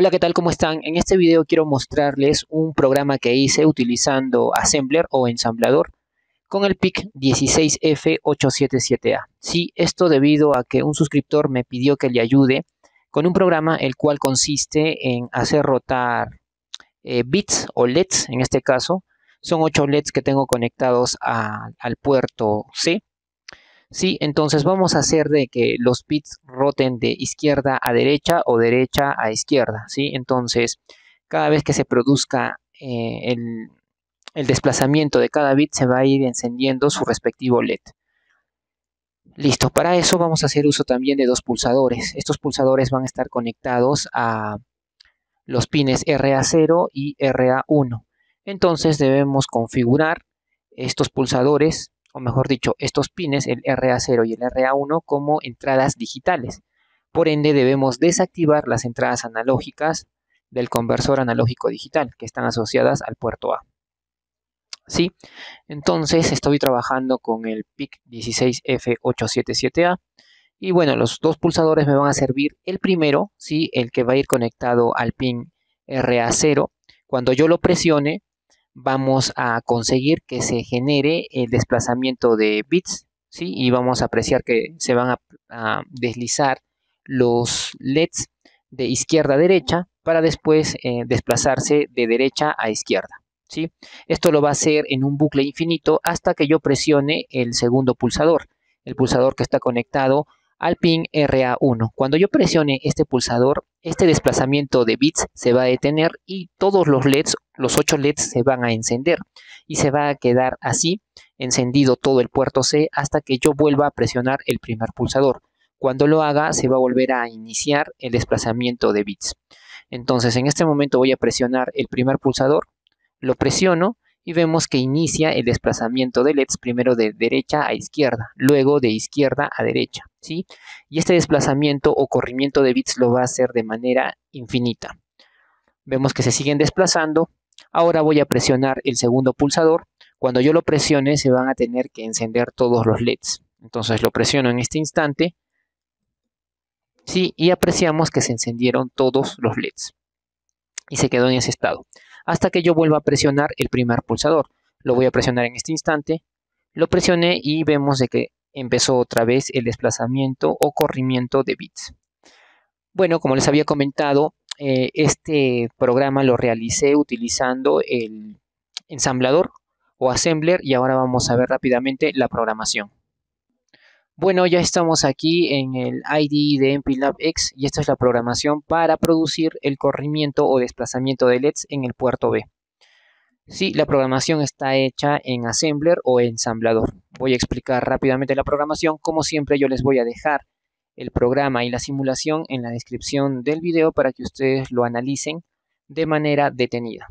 Hola, ¿qué tal? ¿Cómo están? En este video quiero mostrarles un programa que hice utilizando Assembler o ensamblador con el PIC 16F877A. Sí, esto debido a que un suscriptor me pidió que le ayude con un programa el cual consiste en hacer rotar eh, bits o LEDs en este caso. Son 8 LEDs que tengo conectados al puerto C ¿sí? Entonces vamos a hacer de que los bits roten de izquierda a derecha o derecha a izquierda, ¿sí? Entonces, cada vez que se produzca eh, el, el desplazamiento de cada bit, se va a ir encendiendo su respectivo LED. Listo, para eso vamos a hacer uso también de dos pulsadores. Estos pulsadores van a estar conectados a los pines RA0 y RA1. Entonces debemos configurar estos pulsadores o mejor dicho, estos pines, el RA0 y el RA1, como entradas digitales. Por ende, debemos desactivar las entradas analógicas del conversor analógico digital que están asociadas al puerto A. ¿Sí? Entonces, estoy trabajando con el PIC 16F877A. Y bueno, los dos pulsadores me van a servir. El primero, ¿sí? el que va a ir conectado al pin RA0. Cuando yo lo presione, vamos a conseguir que se genere el desplazamiento de bits, Y vamos a apreciar que se van a, deslizar los LEDs de izquierda a derecha para después eh, desplazarse de derecha a izquierda. Esto lo va a hacer en un bucle infinito hasta que yo presione el segundo pulsador, el pulsador que está conectado al pin RA1. Cuando yo presione este pulsador, este desplazamiento de bits se va a detener y todos los LEDs, los 8 LEDs se van a encender y se va a quedar así encendido todo el puerto C hasta que yo vuelva a presionar el primer pulsador. Cuando lo haga se va a volver a iniciar el desplazamiento de bits. Entonces en este momento voy a presionar el primer pulsador, lo presiono y vemos que inicia el desplazamiento de LEDs primero de derecha a izquierda, luego de izquierda a derecha, ¿sí? Y este desplazamiento o corrimiento de bits lo va a hacer de manera infinita. Vemos que se siguen desplazando. Ahora voy a presionar el segundo pulsador. Cuando yo lo presione se van a tener que encender todos los LEDs. Entonces lo presiono en este instante. Sí, y apreciamos que se encendieron todos los LEDs. Y se quedó en ese estado hasta que yo vuelva a presionar el primer pulsador. Lo voy a presionar en este instante, lo presioné y vemos de que empezó otra vez el desplazamiento o corrimiento de bits. Bueno, como les había comentado, eh, este programa lo realicé utilizando el ensamblador o assembler y ahora vamos a ver rápidamente la programación. Bueno, ya estamos aquí en el IDE de MPLAB y esta es la programación para producir el corrimiento o desplazamiento de LEDs en el puerto B. Sí, la programación está hecha en Assembler o ensamblador. Voy a explicar rápidamente la programación. Como siempre, yo les voy a dejar el programa y la simulación en la descripción del video para que ustedes lo analicen de manera detenida.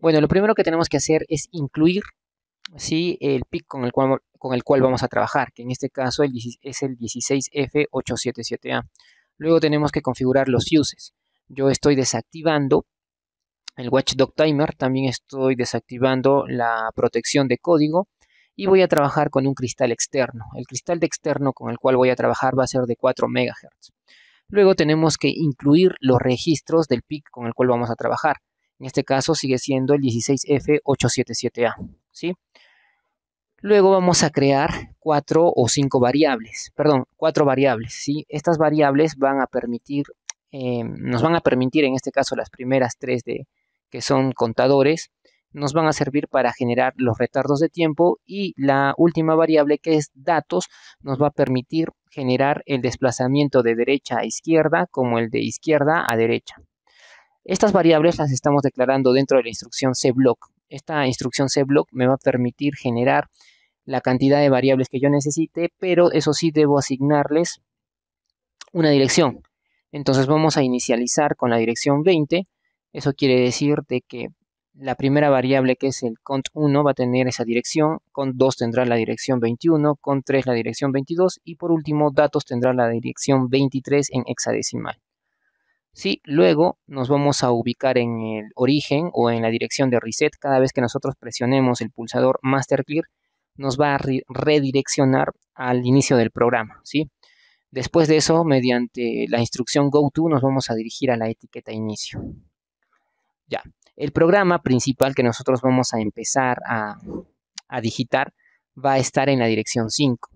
Bueno, lo primero que tenemos que hacer es incluir sí el PIC con el, cual, con el cual vamos a trabajar, que en este caso es el 16F877A. Luego tenemos que configurar los uses. Yo estoy desactivando el Watchdog Timer, también estoy desactivando la protección de código y voy a trabajar con un cristal externo. El cristal de externo con el cual voy a trabajar va a ser de 4 MHz. Luego tenemos que incluir los registros del PIC con el cual vamos a trabajar. En este caso sigue siendo el 16F877A. ¿sí? Luego vamos a crear cuatro o cinco variables, perdón, cuatro variables. ¿sí? Estas variables em, nos van a permitir, en este caso las primeras tres de, que son contadores, nos van a servir para generar los retardos de tiempo y la última variable que es datos nos va a permitir generar el desplazamiento de derecha a izquierda como el de izquierda a derecha. Estas variables las estamos declarando dentro de la instrucción cblock. Esta instrucción cblock me va a permitir generar la cantidad de variables que yo necesite, pero eso sí debo asignarles una dirección. Entonces vamos a inicializar con la dirección 20. Eso quiere decir que la primera variable que es el cont1 va a tener esa dirección, cont2 tendrá la dirección 21, cont3 la dirección 22 y por último datos tendrá la dirección 23 en hexadecimal. Si luego nos vamos a ubicar en el origen o en la dirección de reset cada vez que nosotros presionemos el pulsador master clear nos va a redireccionar al inicio del programa, ¿sí? Después de eso, mediante la instrucción GoTo, nos vamos a dirigir a la etiqueta inicio. Ya, el programa principal que nosotros vamos a empezar a, digitar va a estar en la dirección 5.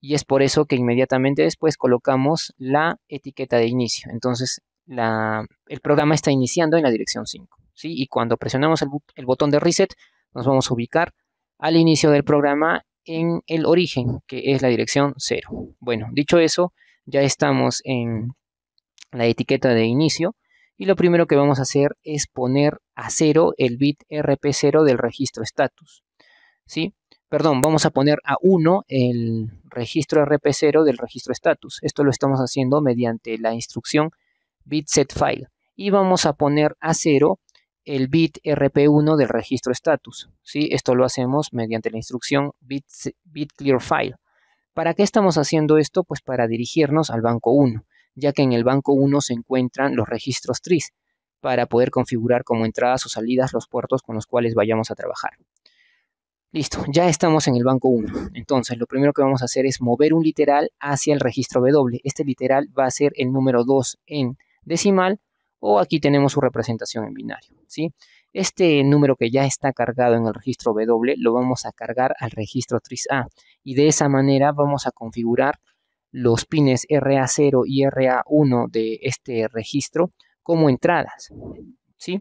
Y es por eso que inmediatamente después colocamos la etiqueta de inicio. Entonces, la, el programa está iniciando en la dirección 5. ¿sí? Y cuando presionamos el botón de reset, nos vamos a ubicar al inicio del programa en el origen, que es la dirección 0. Bueno, dicho eso, ya estamos en la etiqueta de inicio y lo primero que vamos a hacer es poner a 0 el bit RP0 del registro status. ¿Sí? Perdón, vamos a poner a 1 el registro RP0 del registro status. Esto lo estamos haciendo mediante la instrucción bit set file. Y vamos a poner a 0 el bit RP1 del registro status. Esto lo hacemos mediante la instrucción bit, bit clear file. ¿Para qué estamos haciendo esto? Pues para dirigirnos al banco 1, ya que en el banco 1 se encuentran los registros TRIS, para poder configurar como entradas o salidas los puertos con los cuales vayamos a trabajar. Listo, ya estamos en el banco 1. Entonces, lo primero que vamos a hacer es mover un literal hacia el registro W. Este literal va a ser el número 2 en decimal o aquí tenemos su representación en binario. ¿sí? Este número que ya está cargado en el registro W lo vamos a cargar al registro A. y de esa manera vamos a configurar los pines RA0 y RA1 de este registro como entradas. ¿sí?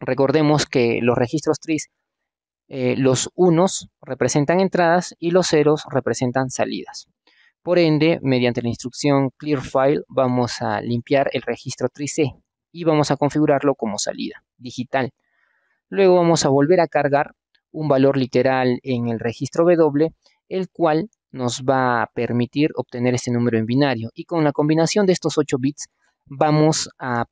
Recordemos que los registros TRIS, eh, los unos representan entradas y los ceros representan salidas. Por ende, mediante la instrucción clear file vamos a limpiar el registro 3C y vamos a configurarlo como salida digital. Luego vamos a volver a cargar un valor literal en el registro W, el cual nos va a permitir obtener este número en binario. Y con la combinación de estos 8 bits vamos a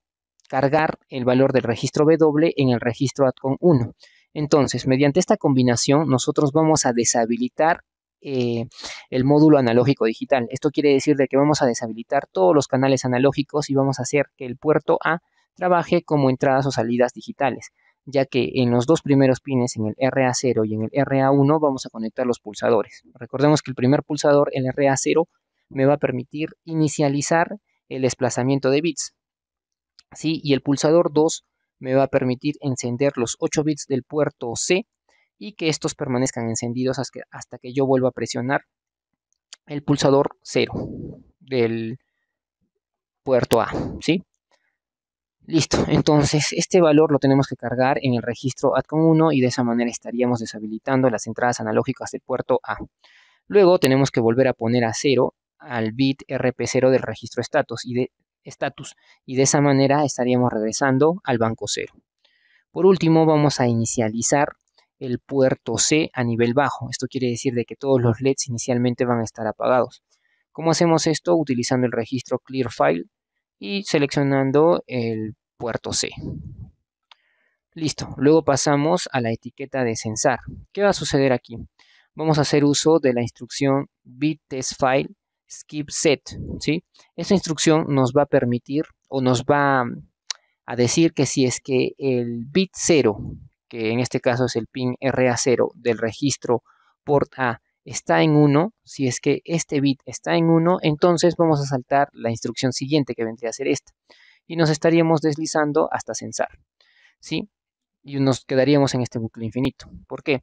cargar el valor del registro W en el registro ADCON 1. Entonces, mediante esta combinación, nosotros vamos a deshabilitar eh, el módulo analógico digital. Esto quiere decir de que vamos a deshabilitar todos los canales analógicos y vamos a hacer que el puerto A trabaje como entradas o salidas digitales, ya que en los dos primeros pines, en el RA0 y en el RA1, vamos a conectar los pulsadores. Recordemos que el primer pulsador, el RA0, me va a permitir inicializar el desplazamiento de bits. ¿sí? Y el pulsador 2 me va a permitir encender los 8 bits del puerto C y que estos permanezcan encendidos hasta que, yo vuelva a presionar el pulsador 0 del puerto A, ¿sí? Listo, entonces este valor lo tenemos que cargar en el registro atcom 1 y de esa manera estaríamos deshabilitando las entradas analógicas del puerto A. Luego tenemos que volver a poner a 0 al bit RP0 del registro estatus y, de, estatus y de esa manera estaríamos regresando al banco 0. Por último vamos a inicializar el puerto C a nivel bajo. Esto quiere decir de que todos los LEDs inicialmente van a estar apagados. ¿Cómo hacemos esto? Utilizando el registro Clear File y seleccionando el puerto C. Listo, luego pasamos a la etiqueta de censar. ¿Qué va a suceder aquí? Vamos a hacer uso de la instrucción bit test file skip set. ¿sí? Esta instrucción nos va a permitir o nos va a decir que si es que el bit 0 que en este caso es el pin RA0 del registro port A, está en 1, si es que este bit está en 1, entonces vamos a saltar la instrucción siguiente que vendría a ser esta. Y nos estaríamos deslizando hasta censar. ¿Sí? Y nos quedaríamos en este bucle infinito. ¿Por qué?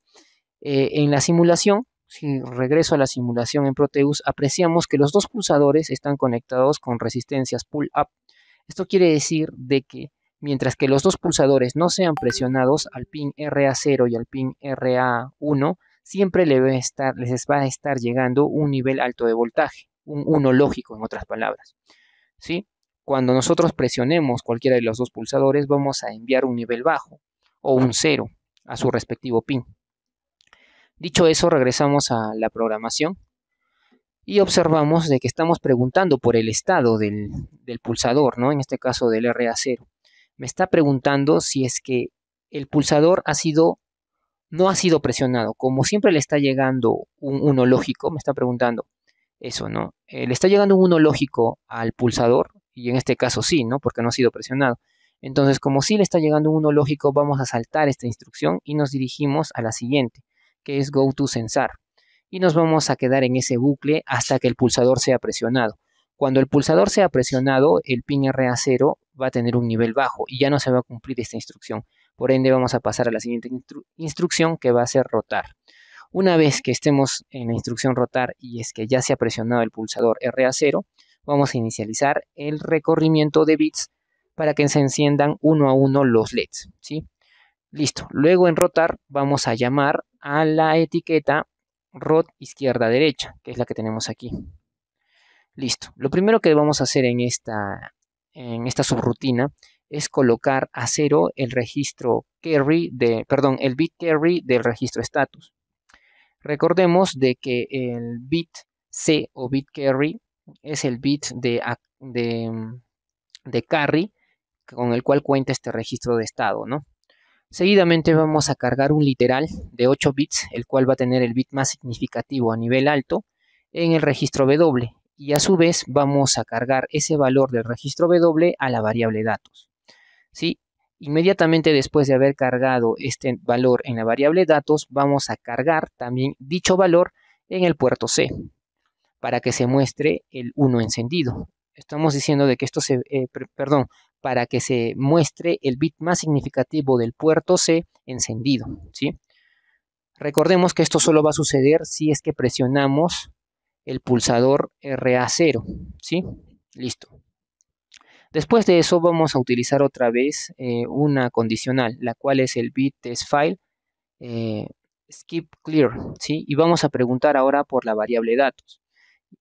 Eh, en la simulación, si regreso a la simulación en Proteus, apreciamos que los dos pulsadores están conectados con resistencias pull-up. Esto quiere decir de que Mientras que los dos pulsadores no sean presionados al pin RA0 y al pin RA1, siempre les va a estar, llegando un nivel alto de voltaje, un 1 lógico en otras palabras. ¿Sí? Cuando nosotros presionemos cualquiera de los dos pulsadores, vamos a enviar un nivel bajo o un 0 a su respectivo pin. Dicho eso, regresamos a la programación y observamos de que estamos preguntando por el estado del, del pulsador, ¿no? en este caso del RA0 me está preguntando si es que el pulsador ha sido, no ha sido presionado. Como siempre le está llegando un uno lógico, me está preguntando eso, ¿no? Eh, le está llegando un uno lógico al pulsador, y en este caso sí, ¿no? Porque no ha sido presionado. Entonces, como sí le está llegando un uno lógico, vamos a saltar esta instrucción y nos dirigimos a la siguiente, que es go to sensar. Y nos vamos a quedar en ese bucle hasta que el pulsador sea presionado. Cuando el pulsador sea presionado, el pin RA0 va a tener un nivel bajo y ya no se va a cumplir esta instrucción. Por ende, vamos a pasar a la siguiente instrucción que va a ser rotar. Una vez que estemos en la instrucción rotar y es que ya se ha presionado el pulsador RA0, vamos a inicializar el recorrimiento de bits para que se enciendan uno a uno los LEDs. ¿sí? Listo. Luego en rotar vamos a llamar a la etiqueta rot izquierda derecha, que es la que tenemos aquí. Listo. Lo primero que vamos a hacer en esta, en esta subrutina es colocar a cero el registro carry de, perdón, el bit carry del registro status. Recordemos de que el bit C o bit carry es el bit de, de, carry con el cual cuenta este registro de estado, ¿no? Seguidamente vamos a cargar un literal de 8 bits, el cual va a tener el bit más significativo a nivel alto en el registro W y a su vez vamos a cargar ese valor del registro W a la variable datos. ¿sí? Inmediatamente después de haber cargado este valor en la variable datos, vamos a cargar también dicho valor en el puerto C para que se muestre el 1 encendido. Estamos diciendo de que esto se, eh, perdón, para que se muestre el bit más significativo del puerto C encendido, ¿sí? Recordemos que esto solo va a suceder si es que presionamos el pulsador RA0, ¿sí? Listo. Después de eso vamos a utilizar otra vez eh, una condicional, la cual es el bit test file eh, skip clear, ¿sí? Y vamos a preguntar ahora por la variable datos.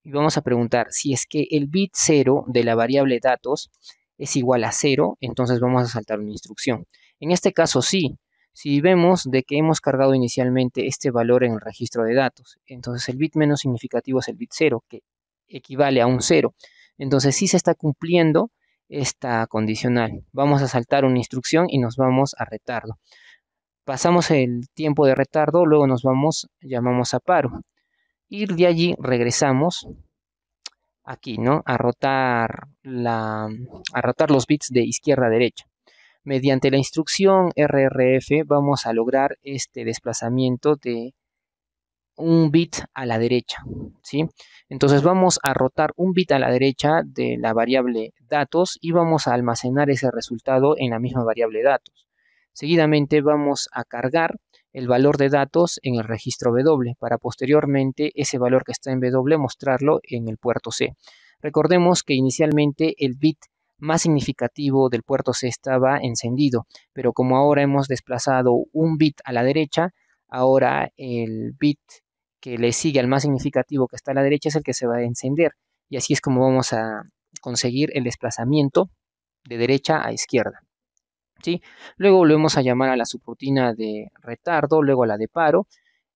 Y vamos a preguntar si es que el bit 0 de la variable datos es igual a 0, entonces vamos a saltar una instrucción. En este caso sí, si vemos de que hemos cargado inicialmente este valor en el registro de datos, entonces el bit menos significativo es el bit 0, que equivale a un 0. Entonces sí se está cumpliendo esta condicional. Vamos a saltar una instrucción y nos vamos a retardo. Pasamos el tiempo de retardo, luego nos vamos, llamamos a paro. Y de allí regresamos aquí, ¿no? A rotar, la, a rotar los bits de izquierda a derecha. Mediante la instrucción RRF vamos a lograr este desplazamiento de un bit a la derecha. ¿sí? Entonces vamos a rotar un bit a la derecha de la variable datos y vamos a almacenar ese resultado en la misma variable datos. Seguidamente vamos a cargar el valor de datos en el registro W para posteriormente ese valor que está en W mostrarlo en el puerto C. Recordemos que inicialmente el bit más significativo del puerto se estaba encendido, pero como ahora hemos desplazado un bit a la derecha, ahora el bit que le sigue al más significativo que está a la derecha es el que se va a encender. Y así es como vamos a conseguir el desplazamiento de derecha a izquierda. ¿sí? Luego volvemos a llamar a la subrutina de retardo, luego a la de paro,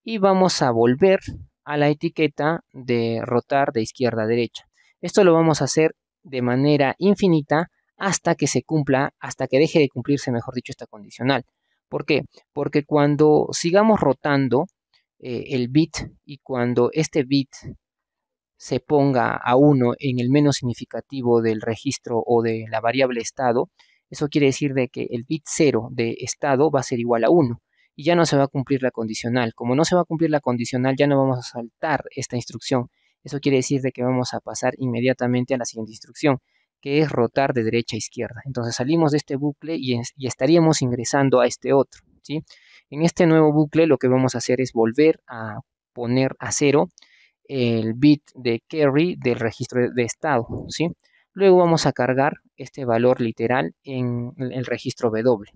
y vamos a volver a la etiqueta de rotar de izquierda a derecha. Esto lo vamos a hacer de manera infinita hasta que se cumpla, hasta que deje de cumplirse, mejor dicho, esta condicional. ¿Por qué? Porque cuando sigamos rotando eh, el bit y cuando este bit se ponga a 1 en el menos significativo del registro o de la variable estado, eso quiere decir de que el bit 0 de estado va a ser igual a 1 y ya no se va a cumplir la condicional. Como no se va a cumplir la condicional, ya no vamos a saltar esta instrucción eso quiere decir de que vamos a pasar inmediatamente a la siguiente instrucción, que es rotar de derecha a izquierda. Entonces salimos de este bucle y, estaríamos ingresando a este otro. ¿sí? En este nuevo bucle lo que vamos a hacer es volver a poner a cero el bit de carry del registro de estado. ¿sí? Luego vamos a cargar este valor literal en el registro W.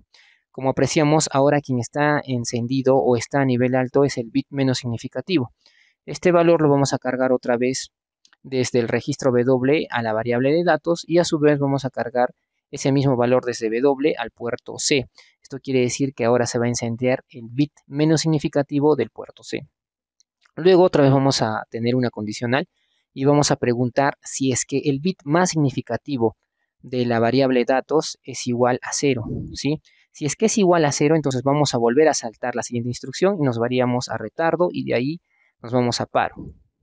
Como apreciamos, ahora quien está encendido o está a nivel alto es el bit menos significativo. Este valor lo vamos a cargar otra vez desde el registro W a la variable de datos y a su vez vamos a cargar ese mismo valor desde W al puerto C. Esto quiere decir que ahora se va a encender el bit menos significativo del puerto C. Luego otra vez vamos a tener una condicional y vamos a preguntar si es que el bit más significativo de la variable datos es igual a cero, Si es que es igual a cero entonces vamos a volver a saltar la siguiente instrucción y nos varíamos a retardo y de ahí nos vamos a paro,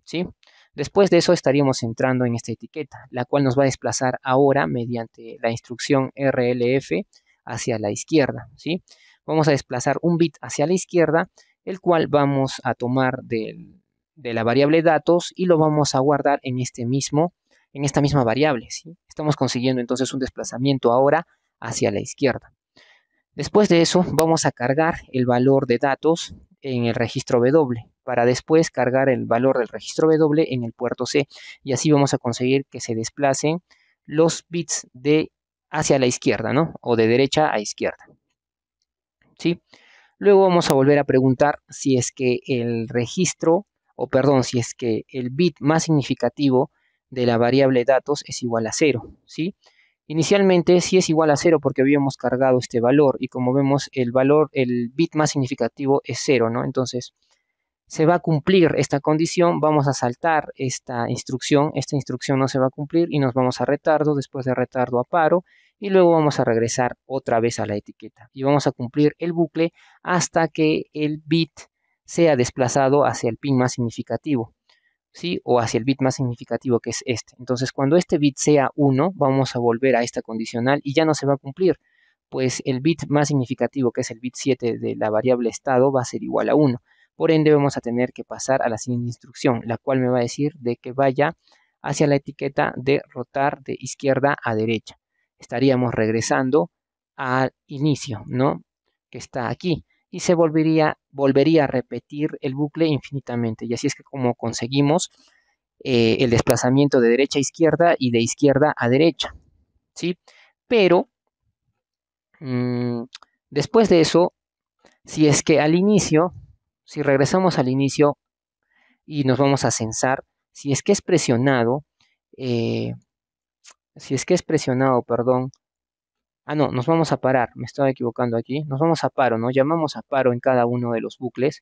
¿sí? Después de eso estaríamos entrando en esta etiqueta, la cual nos va a desplazar ahora mediante la instrucción RLF hacia la izquierda, ¿sí? Vamos a desplazar un bit hacia la izquierda, el cual vamos a tomar de la variable datos y lo vamos a guardar en este mismo en esta misma variable. ¿sí? Estamos consiguiendo entonces un desplazamiento ahora hacia la izquierda. Después de eso vamos a cargar el valor de datos en el registro W para después cargar el valor del registro W en el puerto C y así vamos a conseguir que se desplacen los bits de hacia la izquierda, ¿no? O de derecha a izquierda. ¿Sí? Luego vamos a volver a preguntar si es que el registro, o perdón, si es que el bit más significativo de la variable datos es igual a cero. ¿sí? Inicialmente sí es igual a cero porque habíamos cargado este valor y como vemos el valor, el bit más significativo es 0, ¿no? Entonces se va a cumplir esta condición, vamos a saltar esta instrucción, esta instrucción no se va a cumplir y nos vamos a retardo, después de retardo a paro y luego vamos a regresar otra vez a la etiqueta y vamos a cumplir el bucle hasta que el bit sea desplazado hacia el pin más significativo. ¿Sí? o hacia el bit más significativo que es este. Entonces, cuando este bit sea 1, vamos a volver a esta condicional y ya no se va a cumplir, pues el bit más significativo, que es el bit 7 de la variable estado, va a ser igual a 1. Por ende, vamos a tener que pasar a la siguiente instrucción, la cual me va a decir de que vaya hacia la etiqueta de rotar de izquierda a derecha. Estaríamos regresando al inicio, ¿no? Que está aquí. Y se volvería, volvería a repetir el bucle infinitamente. Y así es que como conseguimos eh, el desplazamiento de derecha a izquierda y de izquierda a derecha. ¿Sí? Pero mm, después de eso, si es que al inicio si regresamos al inicio y nos vamos a censar, si es que es presionado, eh, si es que es presionado, perdón, ah no, nos vamos a parar, me estaba equivocando aquí, nos vamos a paro, ¿no? Llamamos a paro en cada uno de los bucles,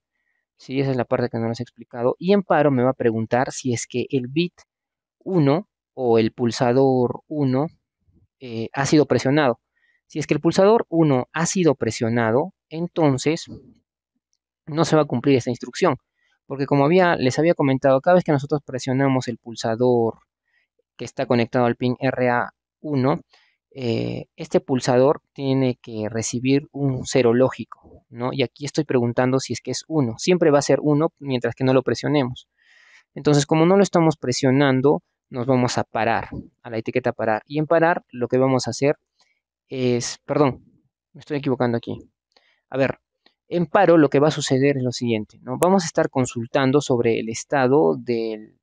si Esa es la parte que no nos he explicado, y en paro me va a preguntar si es que el bit 1 o el pulsador 1 eh, ha sido presionado. Si es que el pulsador 1 ha sido presionado, entonces no se va a cumplir esta instrucción. Porque como había, les había comentado, cada vez que nosotros presionamos el pulsador que está conectado al pin RA1, eh, este pulsador tiene que recibir un cero lógico, ¿no? Y aquí estoy preguntando si es que es 1. Siempre va a ser 1 mientras que no lo presionemos. Entonces, como no lo estamos presionando, nos vamos a parar, a la etiqueta parar. Y en parar, lo que vamos a hacer es, perdón, me estoy equivocando aquí. A ver, en paro lo que va a suceder es lo siguiente, Vamos a estar consultando sobre el estado del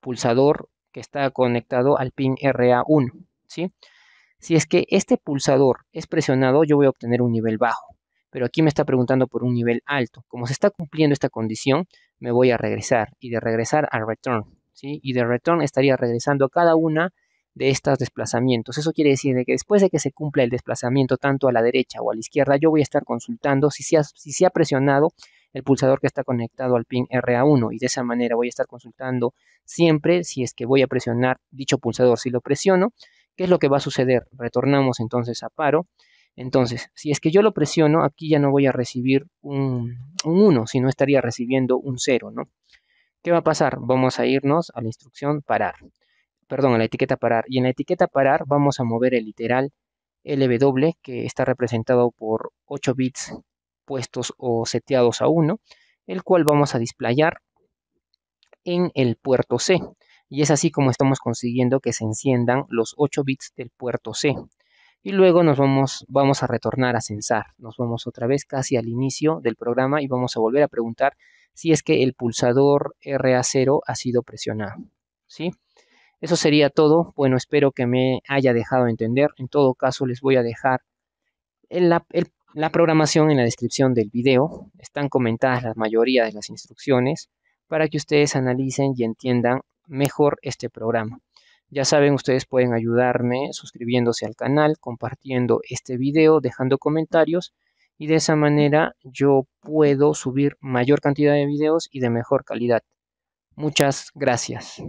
pulsador que está conectado al pin RA1, Si es que este pulsador es presionado, yo voy a obtener un nivel bajo, pero aquí me está preguntando por un nivel alto. Como se está cumpliendo esta condición, me voy a regresar y de regresar al return, ¿sí? Y de return estaría regresando a cada una de estos desplazamientos. Eso quiere decir de que después de que se cumpla el desplazamiento tanto a la derecha o a la izquierda, yo voy a estar consultando si se ha, se ha presionado el pulsador que está conectado al pin RA1 y de esa manera voy a estar consultando siempre si es que voy a presionar dicho pulsador. Si lo presiono, ¿qué es lo que va a suceder? Retornamos entonces a paro. Entonces, si es que yo lo presiono, aquí ya no voy a recibir un, un 1, sino estaría recibiendo un 0, ¿no? ¿Qué va a pasar? Vamos a irnos a la instrucción parar perdón, en la etiqueta parar. Y en la etiqueta parar vamos a mover el literal LW, que está representado por 8 bits puestos o seteados a 1, el cual vamos a displayar en el puerto C. Y es así como estamos consiguiendo que se enciendan los 8 bits del puerto C. Y luego nos vamos, vamos a retornar a censar. Nos vamos otra vez casi al inicio del programa y vamos a volver a preguntar si es que el pulsador RA0 ha sido presionado. ¿Sí? Eso sería todo. Bueno, espero que me haya dejado entender. En todo caso, les voy a dejar la programación en la descripción del video. Están comentadas la mayoría de las instrucciones para que ustedes analicen y entiendan mejor este programa. Ya saben, ustedes pueden ayudarme suscribiéndose al canal, compartiendo este video, dejando comentarios y de esa manera yo puedo subir mayor cantidad de videos y de mejor calidad. Muchas gracias.